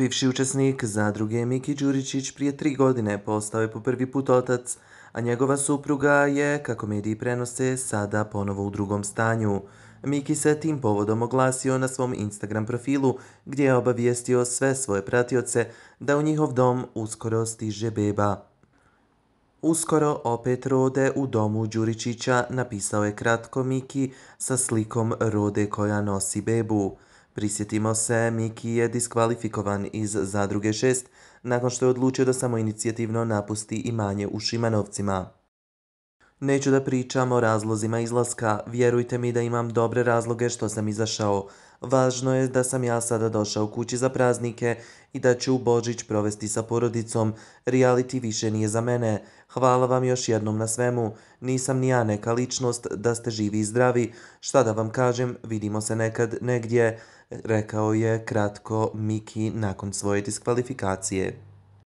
Bivši učesnik zadruge Miki Đuričić prije tri godine postao je po prvi put otac, a njegova supruga je, kako mediji prenose, sada ponovo u drugom stanju. Miki se tim povodom oglasio na svom Instagram profilu gdje je obavijestio sve svoje pratioce da u njihov dom uskoro stiže beba. Uskoro opet rode u domu Đuričića, napisao je kratko Miki sa slikom rode koja nosi bebu. Prisjetimo se, Miki je diskvalifikovan iz Zadruge 6 nakon što je odlučio da samo inicijativno napusti imanje u Šimanovcima. Neću da pričam o razlozima izlaska, vjerujte mi da imam dobre razloge što sam izašao. Važno je da sam ja sada došao kući za praznike i da ću Božić provesti sa porodicom. Realiti više nije za mene. Hvala vam još jednom na svemu. Nisam ni ja neka ličnost da ste živi i zdravi. Šta da vam kažem, vidimo se nekad negdje, rekao je kratko Miki nakon svoje diskvalifikacije.